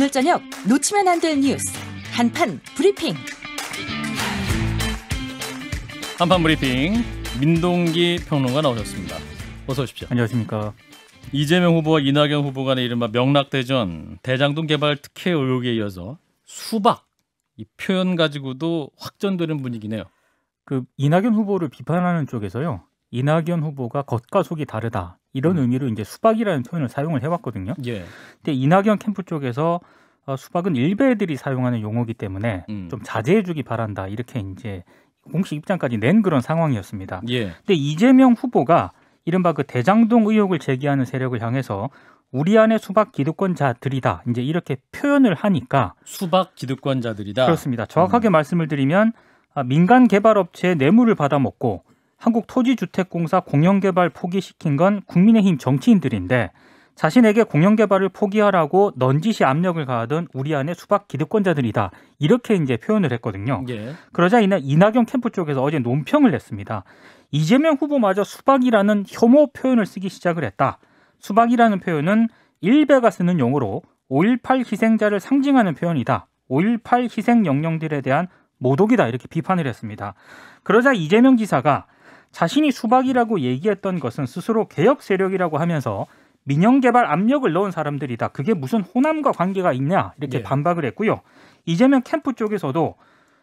오늘 저녁 놓치면 안 될 뉴스 한판 브리핑. 한판 브리핑 민동기 평론가 나오셨습니다. 어서 오십시오. 안녕하십니까. 이재명 후보와 이낙연 후보 간의 이른바 명락대전 대장동 개발 특혜 의혹에 이어서 수박 이 표현 가지고도 확전되는 분위기네요. 그 이낙연 후보를 비판하는 쪽에서요. 이낙연 후보가 겉과 속이 다르다 이런 음. 의미로 이제 수박이라는 표현을 사용을 해왔거든요. 예. 근데 이낙연 캠프 쪽에서 어, 수박은 일베들이 사용하는 용어기 때문에 음. 좀 자제해주기 바란다 이렇게 이제 공식 입장까지 낸 그런 상황이었습니다. 예. 근데 이재명 후보가 이른바 그 대장동 의혹을 제기하는 세력을 향해서 우리 안에 수박 기득권자들이다 이제 이렇게 표현을 하니까 수박 기득권자들이다 그렇습니다. 정확하게 음. 말씀을 드리면 아, 민간 개발 업체의 뇌물을 받아먹고 한국토지주택공사 공영개발 포기시킨 건 국민의힘 정치인들인데 자신에게 공영 개발을 포기하라고 넌지시 압력을 가하던 우리 안의 수박 기득권자들이다 이렇게 이제 표현을 했거든요. 예. 그러자 이날 이낙연 캠프 쪽에서 어제 논평을 냈습니다. 이재명 후보마저 수박이라는 혐오 표현을 쓰기 시작을 했다. 수박이라는 표현은 일베가 쓰는 용어로 5.18 희생자를 상징하는 표현이다. 5.18 희생 영령들에 대한 모독이다 이렇게 비판을 했습니다. 그러자 이재명 지사가 자신이 수박이라고 얘기했던 것은 스스로 개혁 세력이라고 하면서 민영 개발 압력을 넣은 사람들이다. 그게 무슨 호남과 관계가 있냐 이렇게 예. 반박을 했고요. 이재명 캠프 쪽에서도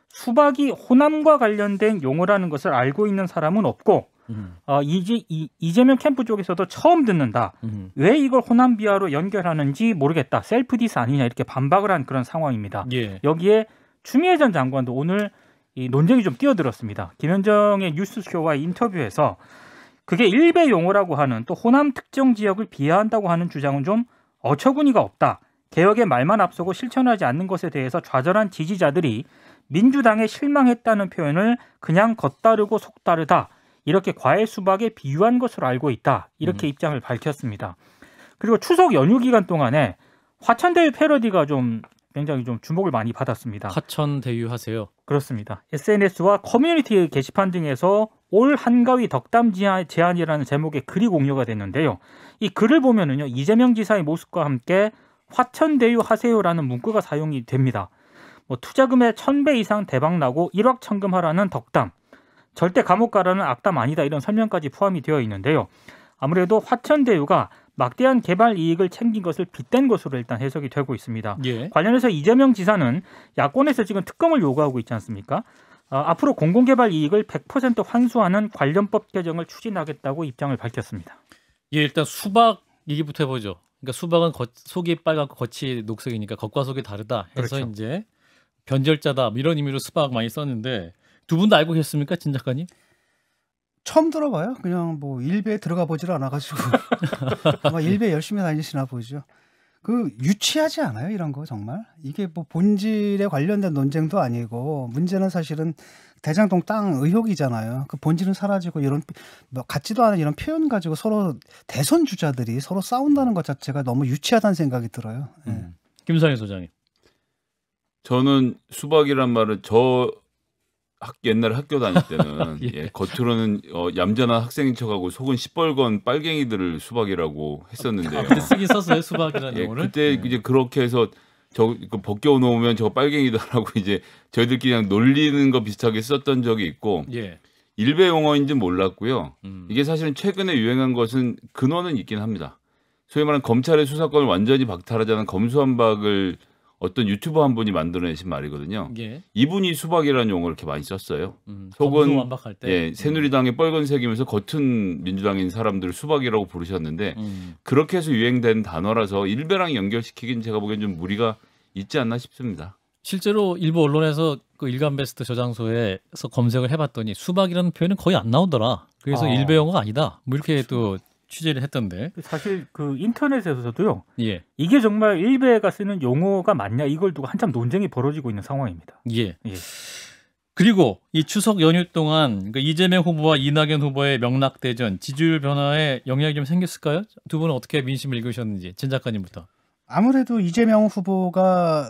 수박이 호남과 관련된 용어라는 것을 알고 있는 사람은 없고 음. 어, 이지, 이, 이재명 캠프 쪽에서도 처음 듣는다. 음. 왜 이걸 호남 비하로 연결하는지 모르겠다. 셀프 디스 아니냐 이렇게 반박을 한 그런 상황입니다. 예. 여기에 추미애 전 장관도 오늘 이 논쟁이 좀 뛰어들었습니다. 김현정의 뉴스쇼와 인터뷰에서 그게 일베 용어라고 하는 또 호남 특정 지역을 비하한다고 하는 주장은 좀 어처구니가 없다. 개혁의 말만 앞서고 실천하지 않는 것에 대해서 좌절한 지지자들이 민주당에 실망했다는 표현을 그냥 겉다르고 속다르다. 이렇게 과외 수박에 비유한 것으로 알고 있다. 이렇게 음. 입장을 밝혔습니다. 그리고 추석 연휴 기간 동안에 화천대유 패러디가 좀 굉장히 좀 주목을 많이 받았습니다. 화천대유 하세요? 그렇습니다. SNS와 커뮤니티 게시판 등에서 올 한가위 덕담 제안이라는 제목의 글이 공유가 됐는데요. 이 글을 보면은요 이재명 지사의 모습과 함께 화천대유 하세요라는 문구가 사용이 됩니다. 뭐 투자금의 천배 이상 대박 나고 일확천금하라는 덕담, 절대 감옥 가라는 악담 아니다 이런 설명까지 포함이 되어 있는데요. 아무래도 화천대유가 막대한 개발 이익을 챙긴 것을 빚댄 것으로 일단 해석이 되고 있습니다. 예. 관련해서 이재명 지사는 야권에서 지금 특검을 요구하고 있지 않습니까? 어, 앞으로 공공개발 이익을 100% 환수하는 관련법 개정을 추진하겠다고 입장을 밝혔습니다. 예, 일단 수박 얘기부터 해보죠. 그러니까 수박은 겉, 속이 빨갛고 겉이 녹색이니까 겉과 속이 다르다 해서 그렇죠. 이제 변절자다 뭐 이런 의미로 수박 많이 썼는데 두 분도 알고 계십니까, 진 작가님? 처음 들어봐요. 그냥 뭐일베 들어가 보질 않아가지고 아마 일베 열심히 다니시나 보죠. 그 유치하지 않아요 이런 거 정말 이게 뭐 본질에 관련된 논쟁도 아니고 문제는 사실은 대장동 땅 의혹이잖아요 그 본질은 사라지고 이런 뭐 같지도 않은 이런 표현 가지고 서로 대선 주자들이 서로 싸운다는 것 자체가 너무 유치하다는 생각이 들어요 예. 음. 예. 김상희 소장님 저는 수박이란 말을 저 학, 옛날에 학교 다닐 때는 아, 예. 예, 겉으로는 어, 얌전한 학생인 척하고 속은 시뻘건 빨갱이들을 수박이라고 했었는데요. 아, 쓰기 썼어요 수박이라는 예, 거를. 그때 네. 이제 그렇게 해서 저 그 벗겨 놓으면 저 빨갱이다라고 이제 저희들끼리 그냥 놀리는 거 비슷하게 썼던 적이 있고 예. 일베 용어인지 몰랐고요. 음. 이게 사실은 최근에 유행한 것은 근원은 있긴 합니다. 소위 말하는 검찰의 수사권을 완전히 박탈하자는 검수한박을 어떤 유튜버 한 분이 만들어내신 말이거든요. 예. 이분이 수박이라는 용어를 이렇게 많이 썼어요. 음, 속은 음, 예, 음. 새누리당의 빨간색이면서 겉은 민주당인 사람들을 수박이라고 부르셨는데 음. 그렇게 해서 유행된 단어라서 일베랑 연결시키긴 제가 보기엔 좀 무리가 있지 않나 싶습니다. 실제로 일부 언론에서 그 일간 베스트 저장소에서 검색을 해봤더니 수박이라는 표현은 거의 안 나오더라. 그래서 아. 일베 용어가 아니다. 뭐 이렇게 또 취재를 했던데 그 사실 그 인터넷에서도요. 예. 이게 정말 일베가 쓰는 용어가 맞냐 이걸 두고 한참 논쟁이 벌어지고 있는 상황입니다. 예. 예. 그리고 이 추석 연휴 동안 그 이재명 후보와 이낙연 후보의 명락 대전 지지율 변화에 영향이 좀 생겼을까요? 두 분은 어떻게 민심을 읽으셨는지 진 작가님부터. 아무래도 이재명 후보가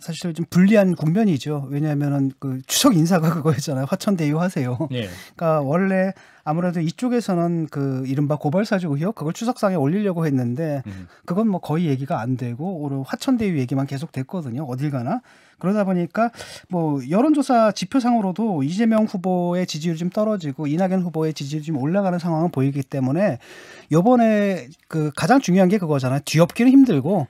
사실 좀 불리한 국면이죠. 왜냐하면은 그 추석 인사가 그거였잖아요. 화천대유 하세요. 네. 그러니까 원래 아무래도 이쪽에서는 그 이른바 고발사주 의혹 그걸 추석상에 올리려고 했는데 음. 그건 뭐 거의 얘기가 안 되고 오히려 화천대유 얘기만 계속 됐거든요. 어딜 가나 그러다 보니까 뭐 여론조사 지표상으로도 이재명 후보의 지지율이 좀 떨어지고 이낙연 후보의 지지율이 좀 올라가는 상황은 보이기 때문에 요번에 그 가장 중요한 게 그거잖아요. 뒤엎기는 힘들고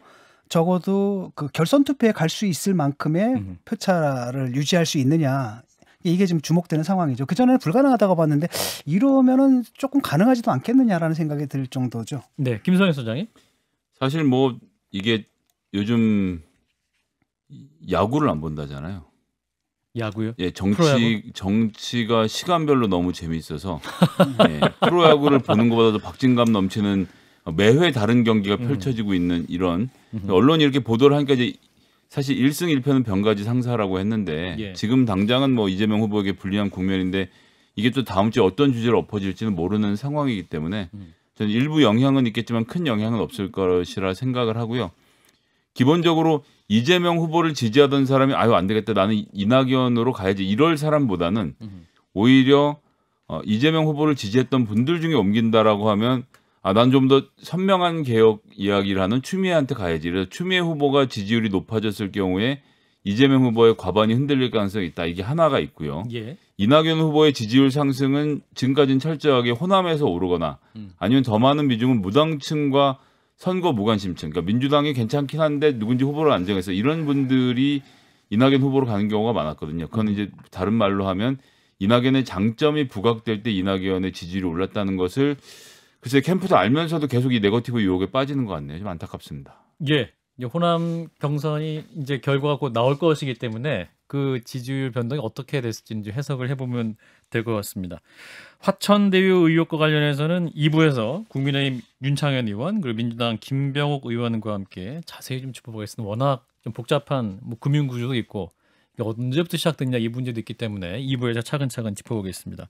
적어도 그 결선 투표에 갈 수 있을 만큼의 음. 표차를 유지할 수 있느냐 이게 지금 주목되는 상황이죠. 그 전에는 불가능하다고 봤는데 이러면은 조금 가능하지도 않겠느냐라는 생각이 들 정도죠. 네, 김선현 소장님. 사실 뭐 이게 요즘 야구를 안 본다잖아요. 야구요? 예, 정치 프로야구? 정치가 시간별로 너무 재미있어서 예, 프로야구를 보는 것보다도 박진감 넘치는 매회 다른 경기가 음. 펼쳐지고 있는 이런 언론이 이렇게 보도를 하니까 이제 사실 1승 1패는 병가지 상사라고 했는데 예. 지금 당장은 뭐 이재명 후보에게 불리한 국면인데 이게 또 다음 주에 어떤 주제로 엎어질지는 모르는 상황이기 때문에 음. 저는 일부 영향은 있겠지만 큰 영향은 없을 것이라 생각을 하고요. 기본적으로 이재명 후보를 지지하던 사람이 아유 안 되겠다 나는 이낙연으로 가야지 이럴 사람보다는 음. 오히려 어, 이재명 후보를 지지했던 분들 중에 옮긴다라고 하면 아, 난 좀 더 선명한 개혁 이야기를 하는 추미애한테 가야지. 그래서 추미애 후보가 지지율이 높아졌을 경우에 이재명 후보의 과반이 흔들릴 가능성이 있다. 이게 하나가 있고요. 예. 이낙연 후보의 지지율 상승은 지금까지는 철저하게 호남에서 오르거나 음. 아니면 더 많은 비중은 무당층과 선거 무관심층. 그러니까 민주당이 괜찮긴 한데 누군지 후보를 안 정해서 이런 분들이 이낙연 후보로 가는 경우가 많았거든요. 그건 음. 이제 다른 말로 하면 이낙연의 장점이 부각될 때 이낙연의 지지율이 올랐다는 것을 글쎄 캠프도 알면서도 계속 이 네거티브 유혹에 빠지는 것 같네요. 좀 안타깝습니다. 예. 호남 경선이 이제 결과가 곧 나올 것이기 때문에 그 지지율 변동이 어떻게 됐을지 해석을 해보면 될 것 같습니다. 화천대유 의혹과 관련해서는 2부에서 국민의힘 윤창현 의원 그리고 민주당 김병욱 의원과 함께 자세히 좀 짚어보겠습니다. 워낙 좀 복잡한 뭐 금융구조도 있고 언제부터 시작됐냐 이 문제도 있기 때문에 2부에서 차근차근 짚어보겠습니다.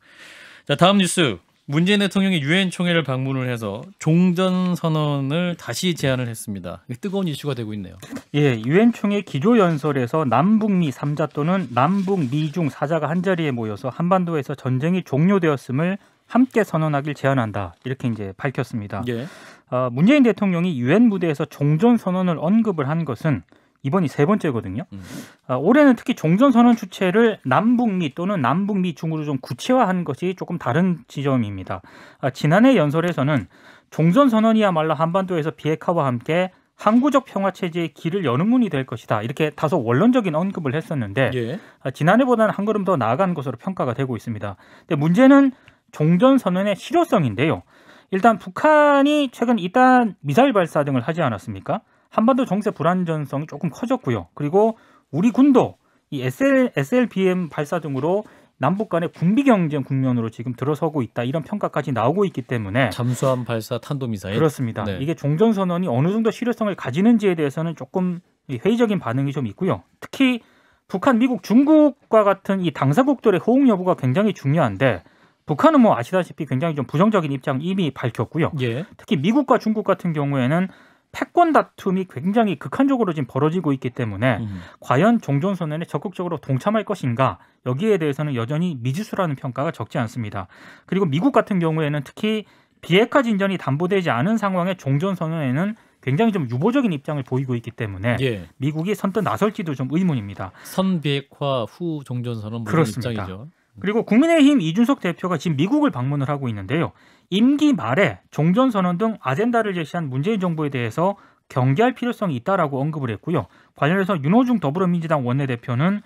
자 다음 뉴스 문재인 대통령이 유엔 총회를 방문을 해서 종전 선언을 다시 제안을 했습니다. 뜨거운 이슈가 되고 있네요. 예, 유엔 총회 기조 연설에서 남북미 3자 또는 남북 미중 4자가 한자리에 모여서 한반도에서 전쟁이 종료되었음을 함께 선언하길 제안한다. 이렇게 이제 밝혔습니다. 예. 어, 문재인 대통령이 유엔 무대에서 종전 선언을 언급을 한 것은 이번이 세 번째거든요. 음. 아, 올해는 특히 종전 선언 주체를 남북미 또는 남북미 중으로 좀 구체화한 것이 조금 다른 지점입니다. 아, 지난해 연설에서는 종전 선언이야말로 한반도에서 비핵화와 함께 항구적 평화 체제의 길을 여는 문이 될 것이다. 이렇게 다소 원론적인 언급을 했었는데 예. 아, 지난해보다는 한 걸음 더 나아간 것으로 평가가 되고 있습니다. 근데 문제는 종전 선언의 실효성인데요. 일단 북한이 최근 이단 미사일 발사 등을 하지 않았습니까? 한반도 정세 불안 전성이 조금 커졌고요. 그리고 우리 군도 이 SL, SLBM 발사 등으로 남북 간의 군비 경쟁 국면으로 지금 들어서고 있다 이런 평가까지 나오고 있기 때문에 잠수함 발사 탄도미사일 그렇습니다. 네. 이게 종전 선언이 어느 정도 실효성을 가지는지에 대해서는 조금 회의적인 반응이 좀 있고요. 특히 북한, 미국, 중국과 같은 이 당사국들의 호응 여부가 굉장히 중요한데 북한은 뭐 아시다시피 굉장히 좀 부정적인 입장 이미 밝혔고요. 예. 특히 미국과 중국 같은 경우에는 패권 다툼이 굉장히 극한적으로 지금 벌어지고 있기 때문에 음. 과연 종전 선언에 적극적으로 동참할 것인가 여기에 대해서는 여전히 미지수라는 평가가 적지 않습니다. 그리고 미국 같은 경우에는 특히 비핵화 진전이 담보되지 않은 상황의 종전 선언에는 굉장히 좀 유보적인 입장을 보이고 있기 때문에 예. 미국이 선뜻 나설지도 좀 의문입니다. 선비핵화 후 종전선언 뭐 그렇습니다. 입장이죠. 그리고 국민의힘 이준석 대표가 지금 미국을 방문을 하고 있는데요. 임기 말에 종전선언 등 아젠다를 제시한 문재인 정부에 대해서 경계할 필요성이 있다라고 언급을 했고요. 관련해서 윤호중 더불어민주당 원내대표는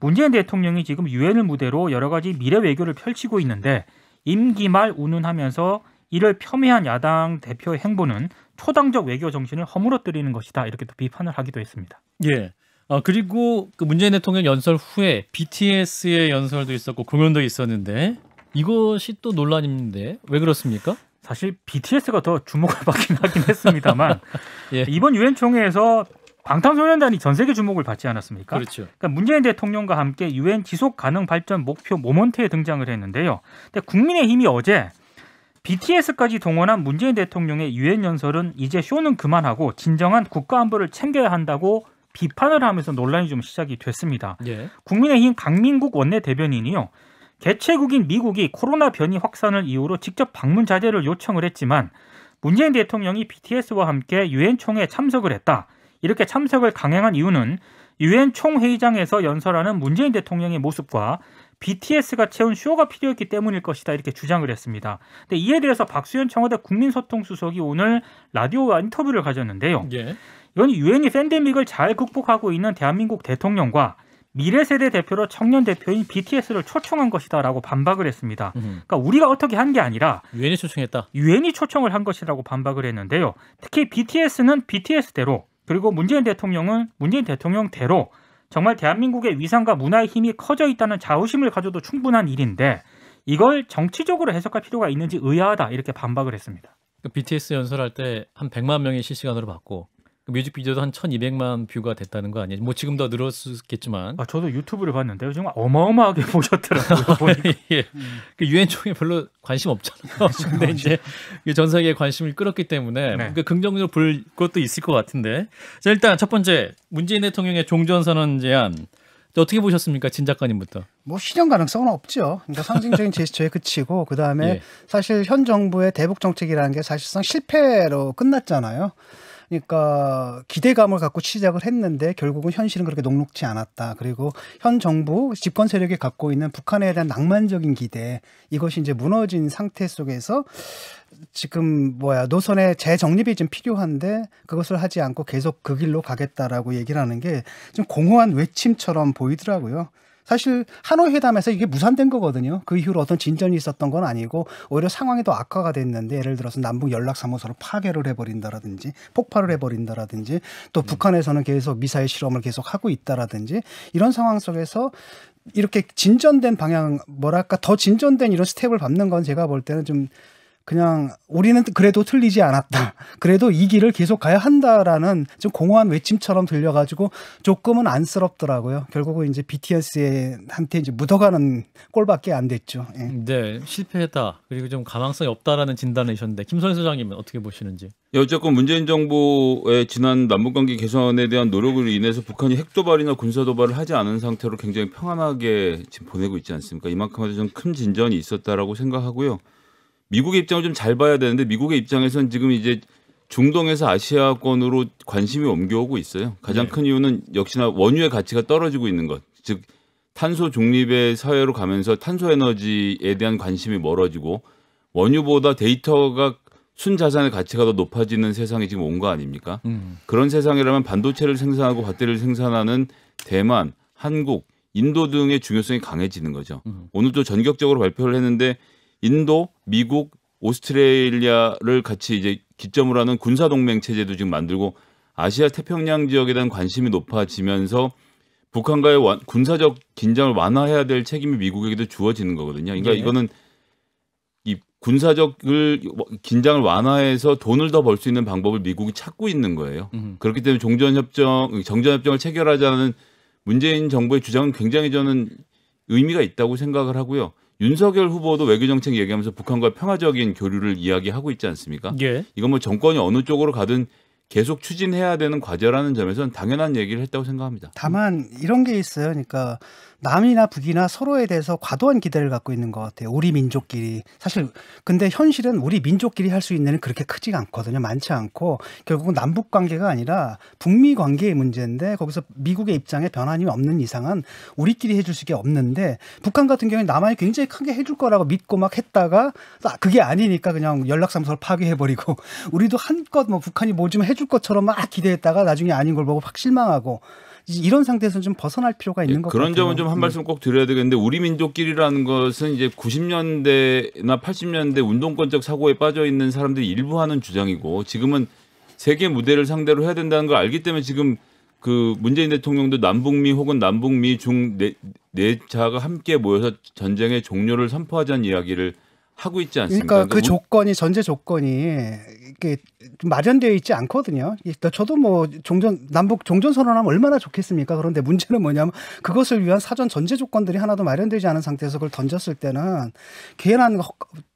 문재인 대통령이 지금 유엔을 무대로 여러 가지 미래 외교를 펼치고 있는데 임기 말 운운하면서 이를 폄훼한 야당 대표의 행보는 초당적 외교 정신을 허물어뜨리는 것이다 이렇게 또 비판을 하기도 했습니다. 예. 어, 그리고 그 문재인 대통령 연설 후에 BTS의 연설도 있었고 공연도 있었는데 이것이 또 논란인데 왜 그렇습니까? 사실 BTS가 더 주목을 받긴 하긴 했습니다만 예. 이번 유엔 총회에서 방탄소년단이 전 세계 주목을 받지 않았습니까? 그렇죠. 그러니까 문재인 대통령과 함께 유엔 지속 가능 발전 목표 모먼트에 등장을 했는데요. 근데 국민의힘이 어제 BTS까지 동원한 문재인 대통령의 유엔 연설은 이제 쇼는 그만하고 진정한 국가 안보를 챙겨야 한다고 비판을 하면서 논란이 좀 시작이 됐습니다. 예. 국민의힘 강민국 원내대변인이요. 개최국인 미국이 코로나 변이 확산을 이유로 직접 방문 자제를 요청을 했지만 문재인 대통령이 BTS와 함께 유엔 총회에 참석을 했다. 이렇게 참석을 강행한 이유는 유엔 총회의장에서 연설하는 문재인 대통령의 모습과 BTS가 채운 쇼가 필요했기 때문일 것이다 이렇게 주장을 했습니다. 근데 이에 대해서 박수현 청와대 국민소통수석이 오늘 라디오와 인터뷰를 가졌는데요. 예. 이건 유엔이 팬데믹을잘 극복하고 있는 대한민국 대통령과 미래 세대 대표로 청년 대표인 BTS를 초청한 것이다라고 반박을 했습니다. 그러니까 우리가 어떻게 한 게 아니라 유엔이 초청했다. 유엔이 초청을 한 것이라고 반박을 했는데요. 특히 BTS는 BTS대로 그리고 문재인 대통령은 문재인 대통령대로 정말 대한민국의 위상과 문화의 힘이 커져 있다는 자부심을 가져도 충분한 일인데 이걸 정치적으로 해석할 필요가 있는지 의아하다 이렇게 반박을 했습니다. 그 BTS 연설할 때 한 100만 명이 실시간으로 봤고 뮤직비디오도 한 1,200만 뷰가 됐다는 거 아니에요? 뭐 지금 더 늘었겠지만. 아 저도 유튜브를 봤는데요. 즘 어마어마하게 보셨더라고요. 보니그 예. 음. 유엔 총에 별로 관심 없잖아요. 근데 이제 그 전 세계에 관심을 끌었기 때문에 네. 그니까 긍정적으로 볼 것도 있을 것 같은데. 자 일단 첫 번째 문재인 대통령의 종전 선언 제안. 어떻게 보셨습니까, 진 작가님부터? 뭐 실현 가능성은 없죠. 그러니까 상징적인 제스처에 그치고 그 다음에 예. 사실 현 정부의 대북 정책이라는 게 사실상 실패로 끝났잖아요. 그러니까 기대감을 갖고 시작을 했는데 결국은 현실은 그렇게 녹록지 않았다. 그리고 현 정부 집권 세력이 갖고 있는 북한에 대한 낭만적인 기대 이것이 이제 무너진 상태 속에서 지금 뭐야 노선의 재정립이 좀 필요한데 그것을 하지 않고 계속 그 길로 가겠다라고 얘기를 하는 게 좀 공허한 외침처럼 보이더라고요. 사실 한노 회담에서 이게 무산된 거거든요. 그 이후로 어떤 진전이 있었던 건 아니고 오히려 상황이 더 악화가 됐는데 예를 들어서 남북 연락 사무소를 파괴를 해버린다라든지 폭발을 해버린다라든지 또 네. 북한에서는 계속 미사일 실험을 계속 하고 있다라든지 이런 상황 속에서 이렇게 진전된 방향 뭐랄까 더 진전된 이런 스텝을 밟는 건 제가 볼 때는 좀 그냥 우리는 그래도 틀리지 않았다. 그래도 이 길을 계속 가야 한다라는 좀 공허한 외침처럼 들려가지고 조금은 안쓰럽더라고요. 결국은 이제 BTS한테 이제 묻어가는 꼴밖에 안 됐죠. 예. 네, 실패했다. 그리고 좀 가망성이 없다라는 진단이셨는데 김선희 소장님은 어떻게 보시는지? 예, 어쨌건 문재인 정부의 지난 남북관계 개선에 대한 노력을 인해서 북한이 핵도발이나 군사도발을 하지 않은 상태로 굉장히 평안하게 지금 보내고 있지 않습니까? 이만큼 아주 좀 큰 진전이 있었다라고 생각하고요. 미국의 입장을 좀 잘 봐야 되는데 미국의 입장에서는 지금 이제 중동에서 아시아권으로 관심이 옮겨오고 있어요. 가장 네. 큰 이유는 역시나 원유의 가치가 떨어지고 있는 것. 즉 탄소 중립의 사회로 가면서 탄소 에너지에 대한 관심이 멀어지고 원유보다 데이터가 순자산의 가치가 더 높아지는 세상이 지금 온 거 아닙니까? 음. 그런 세상이라면 반도체를 생산하고 배터리를 생산하는 대만, 한국, 인도 등의 중요성이 강해지는 거죠. 음. 오늘도 전격적으로 발표를 했는데 인도, 미국, 오스트레일리아를 같이 이제 기점으로 하는 군사 동맹 체제도 지금 만들고 아시아 태평양 지역에 대한 관심이 높아지면서 북한과의 와, 군사적 긴장을 완화해야 될 책임이 미국에게도 주어지는 거거든요. 그러니까 네. 이거는 이 군사적을 긴장을 완화해서 돈을 더 벌 수 있는 방법을 미국이 찾고 있는 거예요. 음. 그렇기 때문에 종전협정, 정전협정을 체결하자는 문재인 정부의 주장은 굉장히 저는 의미가 있다고 생각을 하고요. 윤석열 후보도 외교정책 얘기하면서 북한과 평화적인 교류를 이야기하고 있지 않습니까? 예. 이건 뭐 정권이 어느 쪽으로 가든 계속 추진해야 되는 과제라는 점에서는 당연한 얘기를 했다고 생각합니다. 다만 이런 게 있어요. 그러니까 남이나 북이나 서로에 대해서 과도한 기대를 갖고 있는 것 같아요. 우리 민족끼리 사실 근데 현실은 우리 민족끼리 할 수 있는 일은 그렇게 크지가 않거든요. 많지 않고 결국은 남북 관계가 아니라 북미 관계의 문제인데 거기서 미국의 입장에 변함이 없는 이상은 우리끼리 해줄 수 게 없는데 북한 같은 경우에 남한이 굉장히 크게 해줄 거라고 믿고 막 했다가 아, 그게 아니니까 그냥 연락상소를 파괴해버리고 우리도 한껏 뭐 북한이 뭐 좀 해줄 것처럼 막 기대했다가 나중에 아닌 걸 보고 확 실망하고 이런 상태에서 는좀 벗어날 필요가 있는 예, 것 그런 같아요. 그런 점은 좀한 음. 말씀 꼭 드려야 되겠는데 우리 민족끼리라는 것은 이제 90년대나 80년대 운동권적 사고에 빠져 있는 사람들이 일부 하는 주장이고 지금은 세계 무대를 상대로 해야 된다는 걸 알기 때문에 지금 그 문재인 대통령도 남북미 혹은 남북미 중네 네가 함께 모여서 전쟁의 종료를 선포하자는 이야기를 하고 있지 않습니까? 그러니까 그 그러니까 조건이 전제 조건이 이게 마련되어 있지 않거든요. 저도 뭐 종전 남북 종전 선언하면 얼마나 좋겠습니까? 그런데 문제는 뭐냐면 그것을 위한 사전 전제 조건들이 하나도 마련되지 않은 상태에서 그걸 던졌을 때는 괜한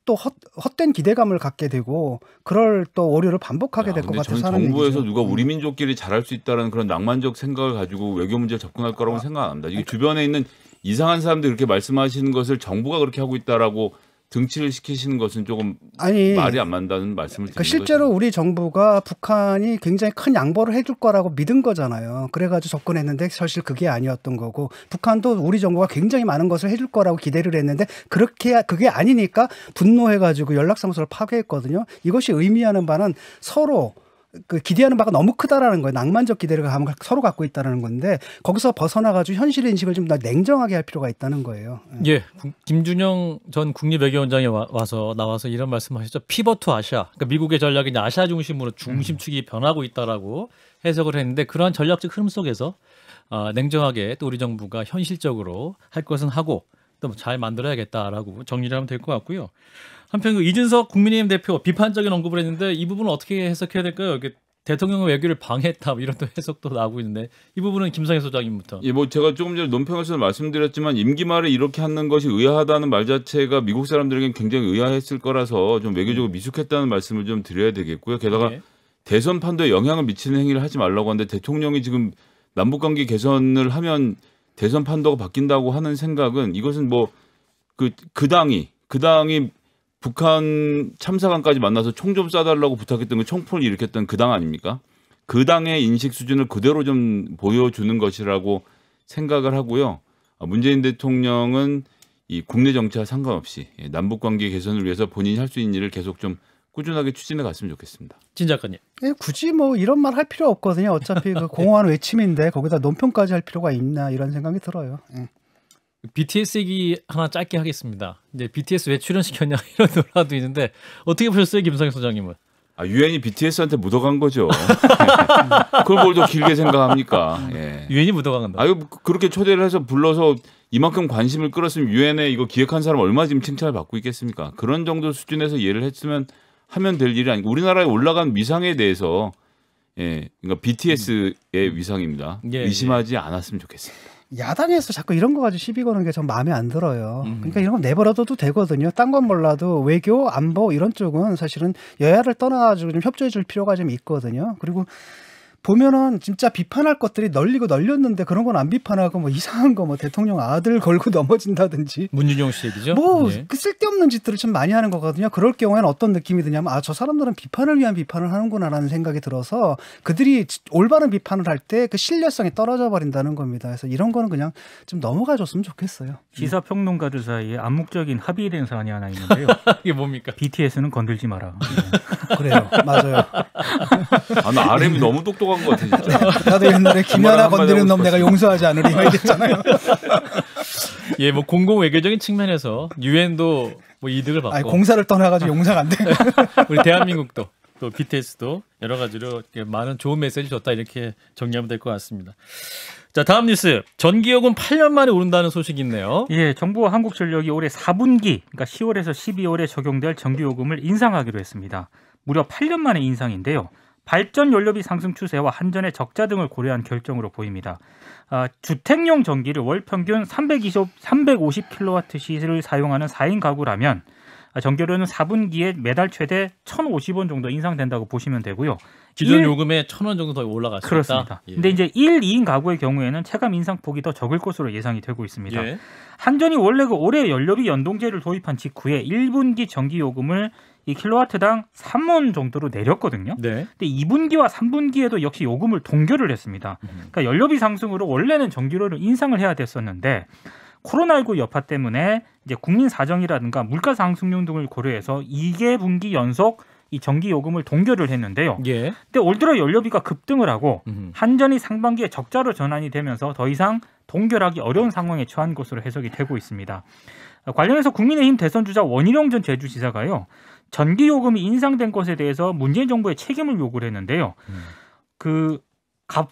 또 헛, 헛된 기대감을 갖게 되고 그럴 또 오류를 반복하게 될 것 같아서 정부에서 누가 우리 민족끼리 잘할 수 있다는 그런 낭만적 생각을 가지고 외교 문제 접근할 거라고 아, 생각 합니다. 이게 그러니까. 주변에 있는 이상한 사람들이 그렇게 말씀하시는 것을 정부가 그렇게 하고 있다라고 등치를 시키시는 것은 조금 아니, 말이 안 맞다는 말씀을 그러니까 실제로 거죠. 우리 정부가 북한이 굉장히 큰 양보를 해줄 거라고 믿은 거잖아요. 그래가지고 접근했는데 사실 그게 아니었던 거고 북한도 우리 정부가 굉장히 많은 것을 해줄 거라고 기대를 했는데 그렇게 그게 아니니까 분노해가지고 연락사무소를 파괴했거든요. 이것이 의미하는 바는 서로 그 기대하는 바가 너무 크다라는 거예요. 낭만적 기대를 서로 갖고 있다라는 건데 거기서 벗어나가지고 현실 인식을 좀 더 냉정하게 할 필요가 있다는 거예요. 예, 예 김준영 전 국립외교원장이 와서 나와서 이런 말씀하셨죠. 피버투 아시아, 그러니까 미국의 전략이 아시아 중심으로 중심축이 음. 변하고 있다라고 해석을 했는데 그러한 전략적 흐름 속에서 어, 냉정하게 또 우리 정부가 현실적으로 할 것은 하고 또 잘 만들어야겠다라고 정리를 하면 될 것 같고요. 한편 그 이준석 국민의힘 대표 비판적인 언급을 했는데 이 부분을 어떻게 해석해야 될까요? 대통령의 외교를 방해했다 뭐 이런 또 해석도 나오고 있는데 이 부분은 김상현 소장님부터. 예, 뭐 제가 조금 전에 논평에서 말씀드렸지만 임기 말에 이렇게 하는 것이 의아하다는 말 자체가 미국 사람들에겐 굉장히 의아했을 거라서 좀 외교적으로 네. 미숙했다는 말씀을 좀 드려야 되겠고요. 게다가 네. 대선 판도에 영향을 미치는 행위를 하지 말라고 하는데 대통령이 지금 남북 관계 개선을 하면 대선 판도가 바뀐다고 하는 생각은 이것은 뭐 그그 그 당이 그 당이 북한 참사관까지 만나서 총 좀 쏴달라고 부탁했던 그 청풍을 일으켰던 그 당 아닙니까? 그 당의 인식 수준을 그대로 좀 보여주는 것이라고 생각을 하고요. 아, 문재인 대통령은 이 국내 정치와 상관없이 예, 남북 관계 개선을 위해서 본인이 할 수 있는 일을 계속 좀 꾸준하게 추진해 갔으면 좋겠습니다. 진 작가님. 예, 굳이 뭐 이런 말 할 필요 없거든요. 어차피 그 공허한 외침인데 거기다 논평까지 할 필요가 있나 이런 생각이 들어요. 예. BTS 얘기 하나 짧게 하겠습니다. 이제 BTS 왜 출연시켰냐 이런 논란도 있는데 어떻게 보셨어요, 김성현 소장님은? 아, 유엔이 BTS한테 묻어간 거죠. 그걸 뭘 더 길게 생각합니까? 예. 유엔이 묻어간다. 아유 뭐 그렇게 초대를 해서 불러서 이만큼 관심을 끌었으면 유엔에 이거 기획한 사람 얼마 지금 칭찬을 받고 있겠습니까? 그런 정도 수준에서 예를 했으면 하면 될 일이 아니고 우리나라에 올라간 위상에 대해서 예, 그러니까 BTS의 위상입니다. 예, 예. 의심하지 예. 않았으면 좋겠습니다. 야당에서 자꾸 이런 거 가지고 시비 거는 게 전 마음에 안 들어요. 음. 그러니까 이런 거 내버려둬도 되거든요. 딴 건 몰라도 외교, 안보 이런 쪽은 사실은 여야를 떠나가지고 좀 협조해 줄 필요가 좀 있거든요. 그리고 보면은 진짜 비판할 것들이 널리고 널렸는데 그런 건 안 비판하고 뭐 이상한 거 뭐 대통령 아들 걸고 넘어진다든지 문준영 씨 얘기죠. 뭐 네. 그 쓸데없는 짓들을 참 많이 하는 거거든요. 그럴 경우에는 어떤 느낌이 드냐면 아 저 사람들은 비판을 위한 비판을 하는구나라는 생각이 들어서 그들이 올바른 비판을 할 때 그 신뢰성이 떨어져 버린다는 겁니다. 그래서 이런 거는 그냥 좀 넘어가 줬으면 좋겠어요. 기사 예. 평론가들 사이에 암묵적인 합의된 사안이 하나 있는데요. 이게 뭡니까? BTS는 건들지 마라. 그래요. 맞아요. 아, 나 RM이 너무 똑똑하고 한것같 나도 옛날에 김연아 건드리는 놈 내가 용서하지 않으리 이랬잖아요. 예, 뭐 공공 외교적인 측면에서 유엔도 뭐 이득을 받고. 아니, 공사를 떠나가지고 용서가 안 돼. 우리 대한민국도 또 BTS도 여러 가지로 많은 좋은 메시지 줬다 이렇게 정리하면 될 것 같습니다. 자 다음 뉴스 전기요금 8년 만에 오른다는 소식이 있네요. 예, 정부와 한국전력이 올해 4분기 그러니까 10월에서 12월에 적용될 전기요금을 인상하기로 했습니다. 무려 8년 만에 인상인데요. 발전 연료비 상승 추세와 한전의 적자 등을 고려한 결정으로 보입니다. 아, 주택용 전기를 월 평균 320, 350킬로와트 시를 사용하는 4인 가구라면 아, 전기료는 4분기에 매달 최대 1,050원 정도 인상된다고 보시면 되고요. 기존 1, 요금에 1,000원 정도 더 올라갈 수 그렇습니다. 그런데 예. 이제 1, 2인 가구의 경우에는 체감 인상폭이 더 적을 것으로 예상이 되고 있습니다. 예. 한전이 원래 그 올해 연료비 연동제를 도입한 직후에 1분기 전기 요금을 이 킬로와트당 3원 정도로 내렸거든요. 네. 근데 2분기와 3분기에도 역시 요금을 동결을 했습니다. 음. 그러니까 연료비 상승으로 원래는 전기료를 인상을 해야 됐었는데 코로나19 여파 때문에 이제 국민 사정이라든가 물가 상승률 등을 고려해서 2개 분기 연속 이 전기 요금을 동결을 했는데요. 예. 근데 올 들어 연료비가 급등을 하고 음. 한전이 상반기에 적자로 전환이 되면서 더 이상 동결하기 어려운 상황에 처한 것으로 해석이 되고 있습니다. 관련해서 국민의힘 대선 주자 원희룡 전 제주지사가요. 전기 요금이 인상된 것에 대해서 문재인 정부의 책임을 요구를 했는데요. 음. 그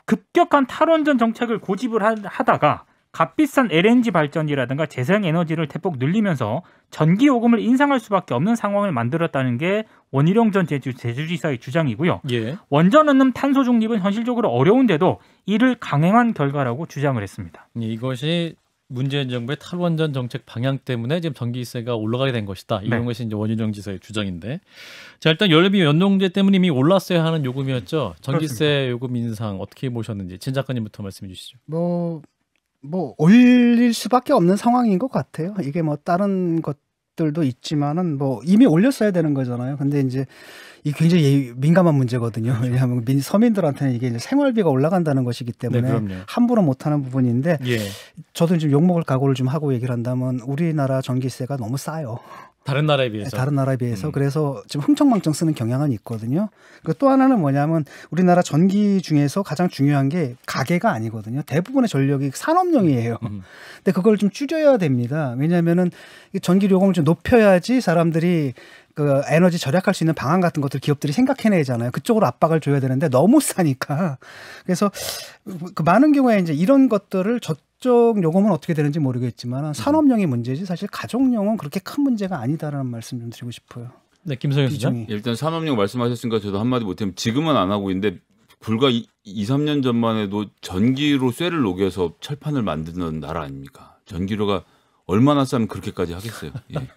급격한 탈원전 정책을 고집을 하다가 값비싼 LNG 발전이라든가 재생에너지를 대폭 늘리면서 전기 요금을 인상할 수밖에 없는 상황을 만들었다는 게 원희룡 전 제주, 제주지사의 주장이고요. 예. 원전 은음 탄소 중립은 현실적으로 어려운데도 이를 강행한 결과라고 주장을 했습니다. 예, 이것이 문재인 정부의 탈원전 정책 방향 때문에 지금 전기세가 올라가게 된 것이다. 이런 네. 것이 이제 원희정 지사의 주장인데. 자, 일단 연료비 연동제 때문에 이미 올랐어야 하는 요금이었죠. 전기세 그렇습니다. 요금 인상 어떻게 보셨는지 진 작가님부터 말씀해 주시죠. 뭐, 뭐 올릴 수밖에 없는 상황인 것 같아요. 이게 뭐 다른 것들도 있지만은 뭐 이미 올렸어야 되는 거잖아요. 근데 이제 이 굉장히 민감한 문제거든요. 그렇죠. 왜냐하면 민, 서민들한테는 이게 생활비가 올라간다는 것이기 네, 때문에 네, 함부로 못하는 부분인데 예. 저도 지금 욕먹을 각오를 좀 하고 얘기를 한다면 우리나라 전기세가 너무 싸요. 다른 나라에 비해서 네, 다른 나라에 비해서 음. 그래서 지금 흥청망청 쓰는 경향은 있거든요. 그 또 하나는 뭐냐면 우리나라 전기 중에서 가장 중요한 게가게가 아니거든요. 대부분의 전력이 산업용이에요. 음, 음. 근데 그걸 좀 줄여야 됩니다. 왜냐면은 전기 료금을좀 높여야지 사람들이 그 에너지 절약할 수 있는 방안 같은 것들 기업들이 생각해내잖아요. 그쪽으로 압박을 줘야 되는데 너무 싸니까. 그래서 그 많은 경우에 이제 이런 것들을 저, 가족적 요금은 어떻게 되는지 모르겠지만 음. 산업용의 문제지 사실 가족용은 그렇게 큰 문제가 아니다라는 말씀 좀 드리고 싶어요. 네, 김성현 기 일단 산업용 말씀하셨으니까 저도 한마디 못하면 지금은 안 하고 있는데 불과 이, 이, 삼년 전만 해도 전기로 쇠를 녹여서 철판을 만드는 나라 아닙니까? 전기료가 얼마나 싸면 그렇게까지 하겠어요. 예.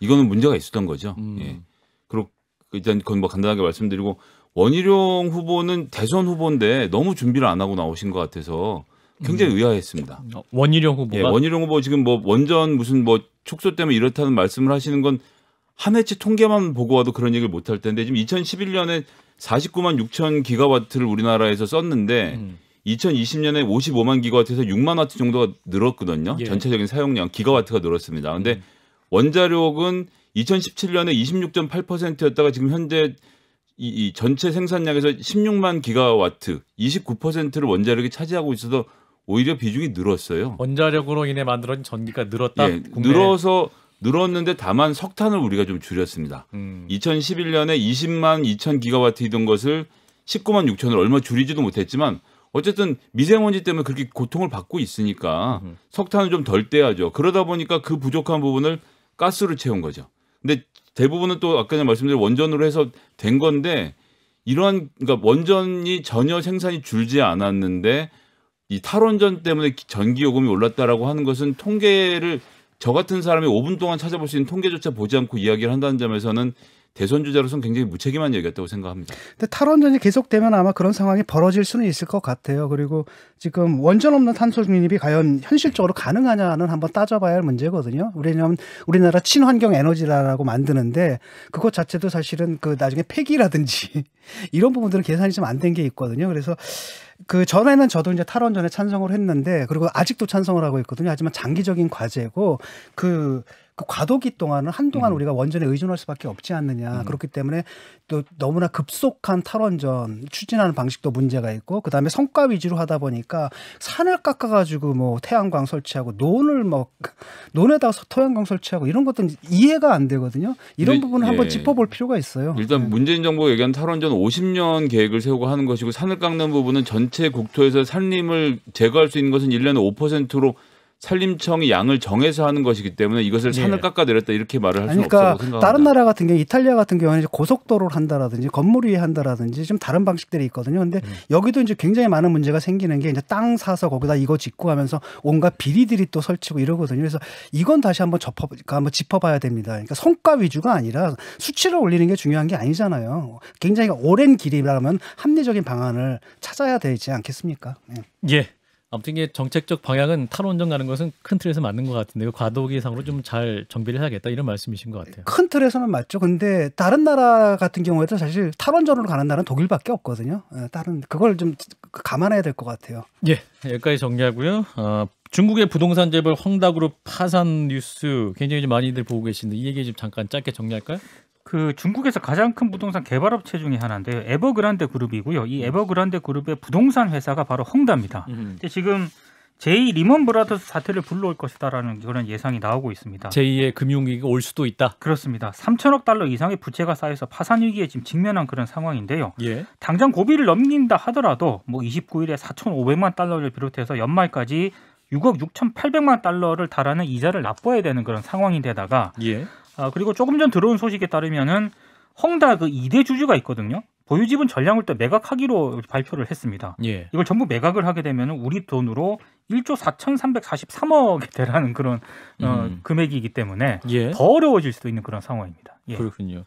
이거는 문제가 있었던 거죠. 음. 예. 그리고 일단 그건 뭐 간단하게 말씀드리고 원희룡 후보는 대선 후보인데 너무 준비를 안 하고 나오신 것 같아서 굉장히 음. 의아했습니다. 어, 원희룡 후보가 예, 원희룡 후보 지금 뭐 원전 무슨 뭐 축소 때문에 이렇다는 말씀을 하시는 건 한 해치 통계만 보고 와도 그런 얘기를 못 할 텐데 지금 2011년에 49만 6천 기가와트를 우리나라에서 썼는데 음. 2020년에 55만 기가와트에서 6만 와트 정도가 늘었거든요. 예. 전체적인 사용량 기가와트가 늘었습니다. 근데 음. 원자력은 2017년에 26.8%였다가 지금 현재 이, 이 전체 생산량에서 16만 기가와트, 29%를 원자력이 차지하고 있어서 오히려 비중이 늘었어요. 원자력으로 인해 만들어진 전기가 늘었다. 예, 늘어서 늘었는데 다만 석탄을 우리가 좀 줄였습니다. 음. 2011년에 20만 2천 기가와트이던 것을 19만 6천을 얼마 줄이지도 못했지만 어쨌든 미세먼지 때문에 그렇게 고통을 받고 있으니까 음. 석탄을 좀 덜 떼야죠. 그러다 보니까 그 부족한 부분을 가스로 채운 거죠. 근데 대부분은 또 아까 전에 말씀드린 원전으로 해서 된 건데 이러한 그러니까 원전이 전혀 생산이 줄지 않았는데 이 탈원전 때문에 전기 요금이 올랐다라고 하는 것은 통계를 저 같은 사람이 5분 동안 찾아볼 수 있는 통계조차 보지 않고 이야기를 한다는 점에서는 대선 주자로서는 굉장히 무책임한 얘기였다고 생각합니다. 근데 탈원전이 계속되면 아마 그런 상황이 벌어질 수는 있을 것 같아요. 그리고 지금 원전 없는 탄소 중립이 과연 현실적으로 가능하냐는 한번 따져봐야 할 문제거든요. 왜냐하면 우리나라 친환경 에너지라고 만드는데 그것 자체도 사실은 그 나중에 폐기라든지 이런 부분들은 계산이 좀 안 된 게 있거든요. 그래서 그 전에는 저도 이제 탈원전에 찬성을 했는데 그리고 아직도 찬성을 하고 있거든요. 하지만 장기적인 과제고 그그 과도기 동안은 한동안 음. 우리가 원전에 의존할 수밖에 없지 않느냐. 음. 그렇기 때문에 또 너무나 급속한 탈원전 추진하는 방식도 문제가 있고 그다음에 성과 위주로 하다 보니까 산을 깎아 가지고 뭐 태양광 설치하고 논을 뭐 논에다가 토양광 설치하고 이런 것들은 이해가 안 되거든요. 이런 부분을 예. 한번 짚어 볼 필요가 있어요. 일단 네. 문재인 정부가 얘기한 탈원전 50년 계획을 세우고 하는 것이고 산을 깎는 부분은 전체 국토에서 산림을 제거할 수 있는 것은 1년에 5%로 산림청이 양을 정해서 하는 것이기 때문에 이것을 네. 산을 예. 깎아내렸다 이렇게 말을 할수 그러니까 없다고 생각합니다. 다른 나라 같은 경우 이탈리아 같은 경우는 고속도로를 한다라든지 건물 위에 한다라든지 좀 다른 방식들이 있거든요. 근데 음. 여기도 이제 굉장히 많은 문제가 생기는 게 이제 땅 사서 거기다 이거 짓고 하면서 온갖 비리들이 또 설치고 이러거든요. 그래서 이건 다시 한번 접어 그니까 한번 짚어봐야 됩니다. 그러니까 성과 위주가 아니라 수치를 올리는 게 중요한 게 아니잖아요. 굉장히 오랜 길이라면 합리적인 방안을 찾아야 되지 않겠습니까? 네. 예. 예. 아무튼 이게 정책적 방향은 탈원전 가는 것은 큰 틀에서 맞는 것 같은데 그 과도기상으로 좀 잘 정비를 해야겠다 이런 말씀이신 것 같아요. 큰 틀에서는 맞죠. 근데 다른 나라 같은 경우에도 사실 탈원전으로 가는 나라는 독일밖에 없거든요. 예, 다른 그걸 좀 감안해야 될 것 같아요. 예, 여기까지 정리하고요. 어, 중국의 부동산 재벌 헝다그룹 파산 뉴스 굉장히 많이들 보고 계신데 이 얘기 좀 잠깐 짧게 정리할까요? 그 중국에서 가장 큰 부동산 개발 업체 중의 하나인데요. 에버그란데 그룹이고요. 이 음. 에버그란데 그룹의 부동산 회사가 바로 헝다입니다. 음. 근데 지금 제이 리먼 브라더스 사태를 불러올 것이다라는 그런 예상이 나오고 있습니다. 제2의 금융위기가 올 수도 있다. 그렇습니다. 3천억 달러 이상의 부채가 쌓여서 파산 위기에 지금 직면한 그런 상황인데요. 예. 당장 고비를 넘긴다 하더라도 뭐 29일에 4,500만 달러를 비롯해서 연말까지 6억 6,800만 달러를 달하는 이자를 납부해야 되는 그런 상황인데다가 예. 아, 그리고 조금 전 들어온 소식에 따르면은 헝다 그 2대 주주가 있거든요. 보유 지분 전량을 또 매각하기로 발표를 했습니다. 예. 이걸 전부 매각을 하게 되면 우리 돈으로 1조 4 3 4 3억이되라는 그런 어, 음. 어, 금액이기 때문에 예. 더 어려워질 수도 있는 그런 상황입니다. 예. 그렇군요.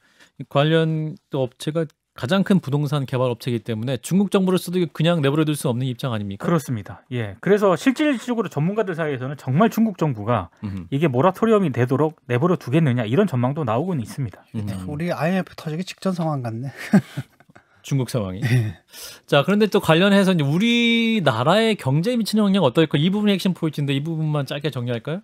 관련 또 업체가 가장 큰 부동산 개발 업체이기 때문에 중국 정부를서도 그냥 내버려둘 수 없는 입장 아닙니까? 그렇습니다. 예. 그래서 실질적으로 전문가들 사이에서는 정말 중국 정부가 음흠. 이게 모라토리엄이 되도록 내버려 두겠느냐 이런 전망도 나오고는 있습니다. 음. 네, 우리 IMF 터지기 직전 상황 같네. 중국 상황이. 예. 자, 그런데 또 관련해서 우리나라의 경제에 미치는 영향 어떨까? 이 부분이 핵심 포인트인데 이 부분만 짧게 정리할까요?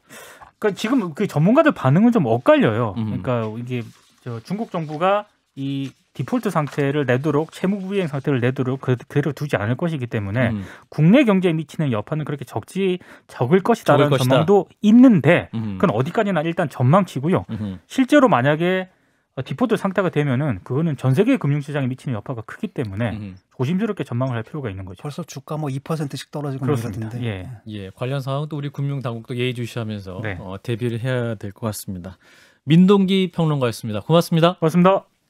그러니까 지금 그 전문가들 반응은 좀 엇갈려요. 음. 그러니까 이게 저 중국 정부가 이 디폴트 상태를 내도록 채무부행 상태를 내도록 그, 그대로 두지 않을 것이기 때문에 음. 국내 경제에 미치는 여파는 그렇게 적지 적을 것이다라는 적을 것이다. 전망도 있는데 음. 그건 어디까지나 일단 전망치고요. 음. 실제로 만약에 디폴트 상태가 되면은 그거는 전 세계 금융시장에 미치는 여파가 크기 때문에 음. 조심스럽게 전망을 할 필요가 있는 거죠. 벌써 주가 뭐 2%씩 떨어지고 그렇습니 예. 예, 관련 상황도 우리 금융 당국도 예의주시하면서 네. 어, 대비를 해야 될 것 같습니다. 민동기 평론가였습니다. 고맙습니다. 고맙습니다.